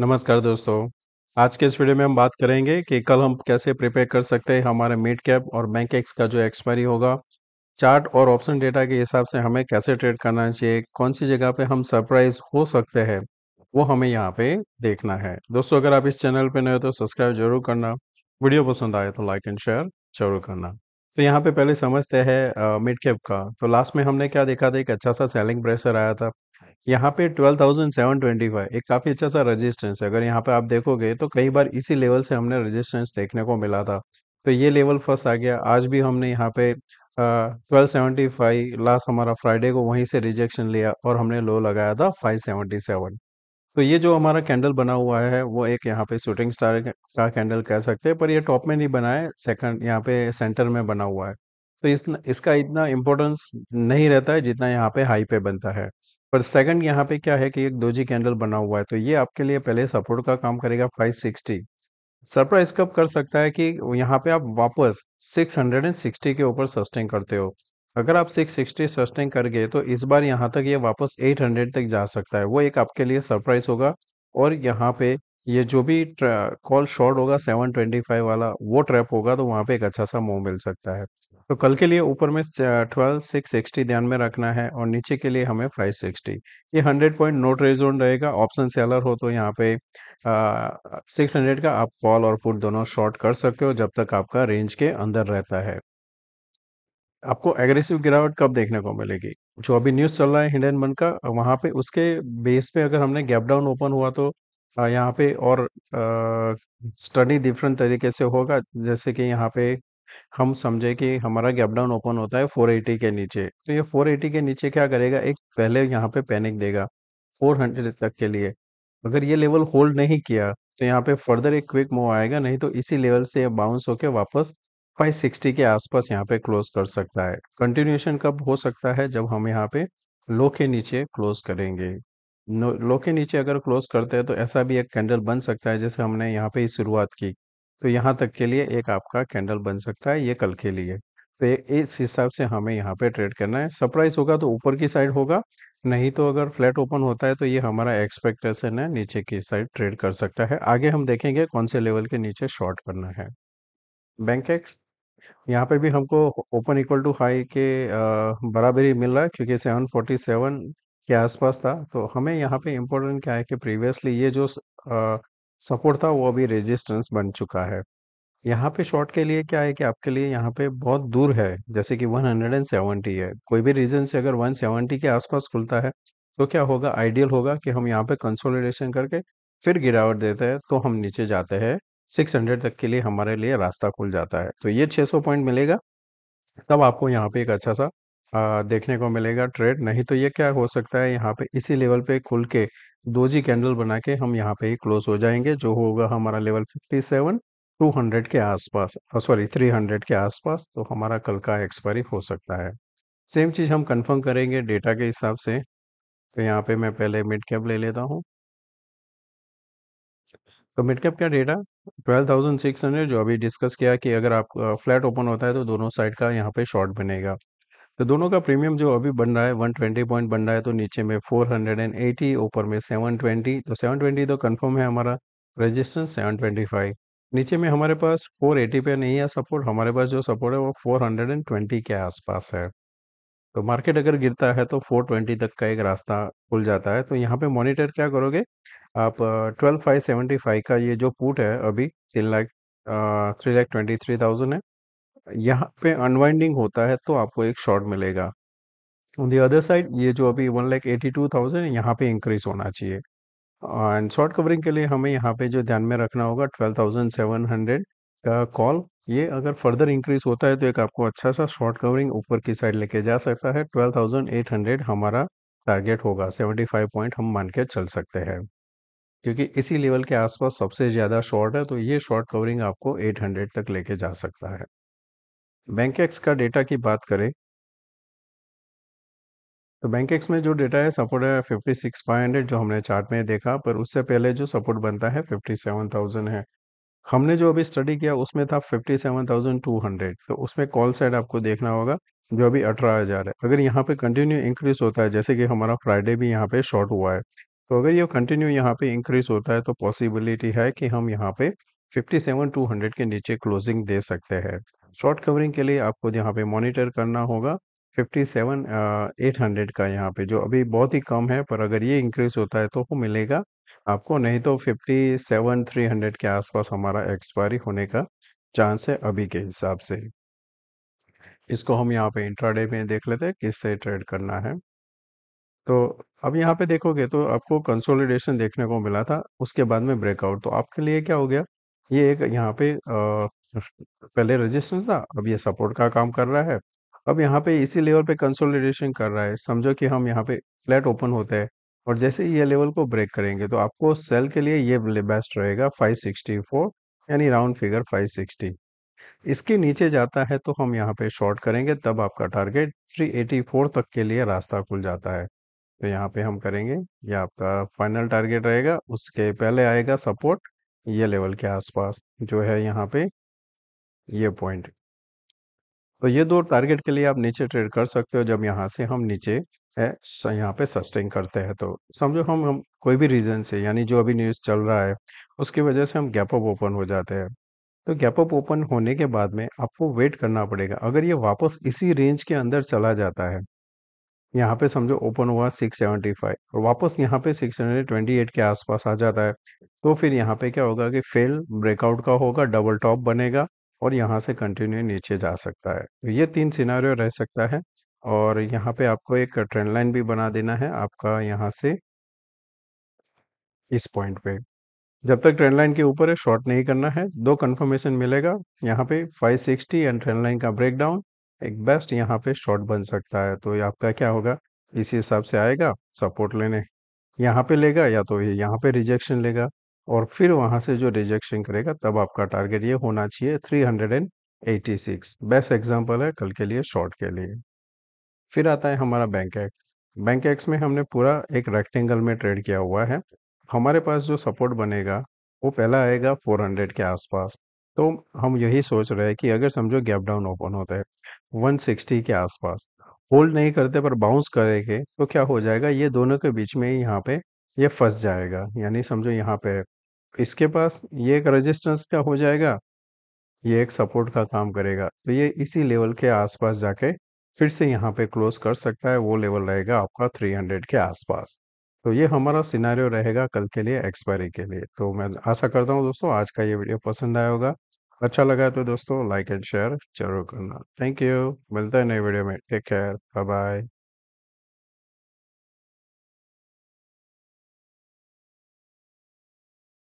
नमस्कार दोस्तों आज के इस वीडियो में हम बात करेंगे कि कल हम कैसे प्रिपेयर कर सकते हैं हमारे मिड कैप और बैंक एक्स का जो एक्सपायरी होगा चार्ट और ऑप्शन डेटा के हिसाब से हमें कैसे ट्रेड करना चाहिए कौन सी जगह पे हम सरप्राइज हो सकते हैं वो हमें यहाँ पे देखना है दोस्तों अगर आप इस चैनल पे नए हो तो सब्सक्राइब जरूर करना वीडियो पसंद आए तो लाइक एंड शेयर जरूर करना तो यहाँ पे पहले समझते हैं मिड कैप का तो लास्ट में हमने क्या देखा था एक अच्छा सा सेलिंग प्रेशर आया था यहाँ पे 12,725 एक काफ़ी अच्छा सा रेजिस्टेंस है अगर यहाँ पे आप देखोगे तो कई बार इसी लेवल से हमने रेजिस्टेंस देखने को मिला था तो ये लेवल फर्स्ट आ गया आज भी हमने यहाँ पे ट्वेल्व सेवेंटी फाइव लास्ट हमारा फ्राइडे को वहीं से रिजेक्शन लिया और हमने लो लगाया था फाइव सेवेंटी सेवन तो ये जो हमारा कैंडल बना हुआ है वो एक यहाँ पे शूटिंग स्टार का कैंडल कह सकते हैं पर ये टॉप में नहीं बना है सेकंड यहाँ पे सेंटर में बना हुआ है तो इस, इसका इतना इम्पोर्टेंस नहीं रहता है जितना यहाँ पे हाई पे बनता है पर सेकंड यहाँ पे क्या है कि एक दोजी कैंडल बना हुआ है तो ये आपके लिए पहले सपोर्ट का काम करेगा 560 सरप्राइज कब कर सकता है कि यहाँ पे आप वापस 660 के ऊपर सस्टेन करते हो अगर आप 660 सस्टेन कर गए तो इस बार यहाँ तक ये वापस 800 तक जा सकता है वो एक आपके लिए सरप्राइज होगा और यहाँ पे ये जो भी कॉल शॉर्ट होगा 725 वाला वो ट्रैप होगा तो वहां पे एक अच्छा सा मूव मिल सकता है तो कल के लिए ऊपर में ट्वेल्व सिक्स सिक्सटी ध्यान में रखना है और नीचे के लिए हमें फाइव सिक्सटी ये हंड्रेड पॉइंट नो रेजोन रहेगा ऑप्शन सेलर हो तो यहाँ पे सिक्स हंड्रेड का आप कॉल और पुट दोनों शॉर्ट कर सकते हो जब तक आपका रेंज के अंदर रहता है आपको एग्रेसिव गिरावट कब देखने को मिलेगी जो अभी न्यूज़ चल रहा है हिंडन मन का वहां पे उसके बेस पे अगर हमने गैप डाउन ओपन हुआ तो यहाँ पे और स्टडी डिफरेंट तरीके से होगा जैसे कि यहाँ पे हम समझे कि हमारा गैप डाउन ओपन होता है 480 के नीचे तो ये 480 के नीचे क्या करेगा एक पहले यहाँ पे पैनिक देगा 400 तक के लिए अगर ये लेवल होल्ड नहीं किया तो यहाँ पे फर्दर एक क्विक मूव आएगा नहीं तो इसी लेवल से बाउंस होके वापस 560 के आसपास यहाँ पे क्लोज कर सकता है कंटिन्यूएशन कब हो सकता है जब हम यहाँ पे लो के नीचे क्लोज करेंगे लो के नीचे अगर क्लोज करते हैं तो ऐसा भी एक कैंडल बन सकता है जैसे हमने यहाँ पे ही शुरुआत की तो यहाँ तक के लिए एक आपका कैंडल बन सकता है ये कल के लिए तो इस हिसाब से हमें यहाँ पे ट्रेड करना है सरप्राइज होगा तो ऊपर की साइड होगा नहीं तो अगर फ्लैट ओपन होता है तो ये हमारा एक्सपेक्टेशन है नीचे की साइड ट्रेड कर सकता है आगे हम देखेंगे कौन से लेवल के नीचे शॉर्ट करना है बैंक एक्स यहाँ पे भी हमको ओपन इक्वल टू हाई के बराबरी मिल रहा है क्योंकि सेवन फोर्टी सेवन के आसपास था तो हमें यहाँ पे इम्पोर्टेंट क्या है कि प्रीवियसली ये जो सपोर्ट था वो अभी रेजिस्टेंस बन चुका है यहाँ पे शॉर्ट के लिए क्या है कि आपके लिए यहाँ पे बहुत दूर है जैसे कि 170 है कोई भी रीजन से अगर 170 के आसपास खुलता है तो क्या होगा आइडियल होगा कि हम यहाँ पे कंसोलिडेशन करके फिर गिरावट देते हैं तो हम नीचे जाते हैं 600 तक के लिए हमारे लिए रास्ता खुल जाता है तो ये 600 पॉइंट मिलेगा तब आपको यहाँ पे एक अच्छा सा देखने को मिलेगा ट्रेड नहीं तो ये क्या हो सकता है यहाँ पे इसी लेवल पे खुल के दो जी कैंडल बना के हम यहाँ पे ही क्लोज हो जाएंगे जो होगा हमारा लेवल 57 200 के आसपास सॉरी 300 के आसपास तो हमारा कल का एक्सपायरी हो सकता है सेम चीज़ हम कंफर्म करेंगे डेटा के हिसाब से तो यहाँ पे मैं पहले मिड कैप ले लेता हूँ तो मिड कैप का डेटा 12,600 जो अभी डिस्कस किया कि अगर आप फ्लैट ओपन होता है तो दोनों साइड का यहाँ पे शॉर्ट बनेगा तो दोनों का प्रीमियम जो अभी बन रहा है वन ट्वेंटी पॉइंट बन रहा है तो नीचे में फोर हंड्रेड एंड एटी ऊपर में सेवन ट्वेंटी तो सेवन ट्वेंटी तो कन्फर्म है हमारा सेवन ट्वेंटी फाइव नीचे में हमारे पास फोर एटी पे नहीं है सपोर्ट हमारे पास जो सपोर्ट है वो फोर हंड्रेड एंड ट्वेंटी के आसपास है तो मार्केट अगर गिरता है तो 420 तक का एक रास्ता खुल जाता है तो यहाँ पे मॉनिटर क्या करोगे आप ट्वेल्व फाइव सेवेंटी फाइव का ये जो पुट है अभी तीन lakh three lakh twenty three thousand है यहाँ पे अनवाइंडिंग होता है तो आपको एक शॉर्ट मिलेगा ऑन दी अदर साइड ये जो अभी one lakh eighty two thousand यहाँ पे इंक्रीज होना चाहिए एंड शॉर्ट कवरिंग के लिए हमें यहाँ पे जो ध्यान में रखना होगा ट्वेल्व थाउजेंड सेवन हंड्रेड का कॉल ये अगर फर्दर इंक्रीज होता है तो एक आपको अच्छा सा शॉर्ट कवरिंग ऊपर की साइड लेके जा सकता है ट्वेल्व थाउजेंड एट हंड्रेड हमारा टारगेट होगा सेवेंटी फाइव पॉइंट हम मान के चल सकते हैं क्योंकि इसी लेवल के आसपास सबसे ज़्यादा शॉर्ट है तो ये शॉर्ट कवरिंग आपको एट हंड्रेड तक लेके जा सकता है एक्स का डेटा की बात करें तो एक्स में जो डेटा है सपोर्ट है फिफ्टी सिक्स फाइव हंड्रेड जो हमने चार्ट में देखा पर उससे पहले जो सपोर्ट बनता है फिफ्टी सेवन थाउजेंड है हमने जो अभी स्टडी किया उसमें था fifty seven thousand two hundred तो उसमें कॉल साइड आपको देखना होगा जो अभी अठारह हज़ार है अगर यहाँ पे कंटिन्यू इंक्रीज होता है जैसे कि हमारा फ्राइडे भी यहाँ पे शॉर्ट हुआ है तो अगर ये कंटिन्यू यहाँ पे इंक्रीज होता है तो पॉसिबिलिटी है कि हम यहाँ पे फिफ्टी सेवन टू हंड्रेड के नीचे क्लोजिंग दे सकते हैं शॉर्ट कवरिंग के लिए आपको यहाँ पे मॉनिटर करना होगा 57,800 का यहाँ पे जो अभी बहुत ही कम है पर अगर ये इंक्रीज होता है तो वो मिलेगा आपको नहीं तो 57,300 के आसपास हमारा एक्सपायरी होने का चांस है अभी के हिसाब से इसको हम यहाँ पे इंट्राडे में देख लेते हैं किससे ट्रेड करना है तो अब यहाँ पे देखोगे तो आपको कंसोलिडेशन देखने को मिला था उसके बाद में ब्रेकआउट तो आपके लिए क्या हो गया ये एक यहाँ पे पहले रेजिस्टेंस था, अब ये सपोर्ट का काम कर रहा है। अब यहाँ पे इसी लेवल पे कंसोलिडेशन कर रहा है, समझो कि हम यहाँ पे फ्लैट ओपन होते हैं और जैसे ये लेवल को ब्रेक करेंगे, तो आपको सेल के लिए ये बेस्ट रहेगा 564 यानी राउंड फिगर 560। इसके नीचे जाता है तो हम यहाँ पे शॉर्ट करेंगे, तब आपका टारगेट 384 तक के लिए रास्ता खुल जाता है। तो यहाँ पे हम करेंगे, ये आपका फाइनल टारगेट रहेगा, उसके पहले आएगा सपोर्ट ये लेवल के आसपास जो है यहाँ पे ये पॉइंट तो ये दो टारगेट के लिए आप नीचे ट्रेड कर सकते हो जब यहाँ से हम नीचे है यहाँ पे सस्टेन करते हैं तो समझो हम हम कोई भी रीज़न से यानी जो अभी न्यूज़ चल रहा है उसकी वजह से हम गैप अप ओपन हो जाते हैं तो गैप अप ओपन होने के बाद में आपको वेट करना पड़ेगा अगर ये वापस इसी रेंज के अंदर चला जाता है यहाँ पे समझो ओपन हुआ 675 और वापस यहाँ पे 628 के आसपास आ जाता है तो फिर यहाँ पे क्या होगा कि फेल ब्रेकआउट का होगा डबल टॉप बनेगा और यहाँ से कंटिन्यू नीचे जा सकता है तो ये तीन सिनारियो रह सकता है और यहाँ पे आपको एक ट्रेंड लाइन भी बना देना है आपका यहाँ से इस पॉइंट पे जब तक ट्रेंड लाइन के ऊपर है शॉर्ट नहीं करना है दो कंफर्मेशन मिलेगा यहाँ पे 560 एंड ट्रेंड लाइन का ब्रेकडाउन एक बेस्ट यहाँ पे शॉर्ट बन सकता है तो आपका क्या होगा इसी हिसाब से आएगा सपोर्ट लेने यहाँ पे लेगा या तो यहाँ पे रिजेक्शन लेगा और फिर वहां से जो रिजेक्शन करेगा तब आपका टारगेट ये होना चाहिए 386 बेस्ट एग्जांपल है कल के लिए शॉर्ट के लिए फिर आता है हमारा बैंक एक्स बैंक एक्स में हमने पूरा एक रेक्टेंगल में ट्रेड किया हुआ है हमारे पास जो सपोर्ट बनेगा वो पहला आएगा 400 के आसपास तो हम यही सोच रहे हैं कि अगर समझो गैप डाउन ओपन होता है 160 के आसपास होल्ड नहीं करते पर बाउंस करेंगे तो क्या हो जाएगा ये दोनों के बीच में ही यहाँ पे ये फंस जाएगा, यानी समझो यहाँ पे इसके पास ये एक रेज़िस्टेंस का हो जाएगा, ये एक सपोर्ट का काम करेगा। तो ये इसी लेवल के आसपास जाके फिर से यहाँ पे क्लोज़ कर सकता है, वो लेवल रहेगा आपका 300 के आसपास तो ये हमारा सिनारियो रहेगा कल के लिए एक्सपायरी के लिए। तो मैं आशा करता हूँ दोस्तों आज का ये वीडियो पसंद आया होगा। अच्छा लगा है तो दोस्तों लाइक एंड शेयर ज़रूर करना। थैंक यू, मिलते हैं नए वीडियो में। Take care, bye-bye.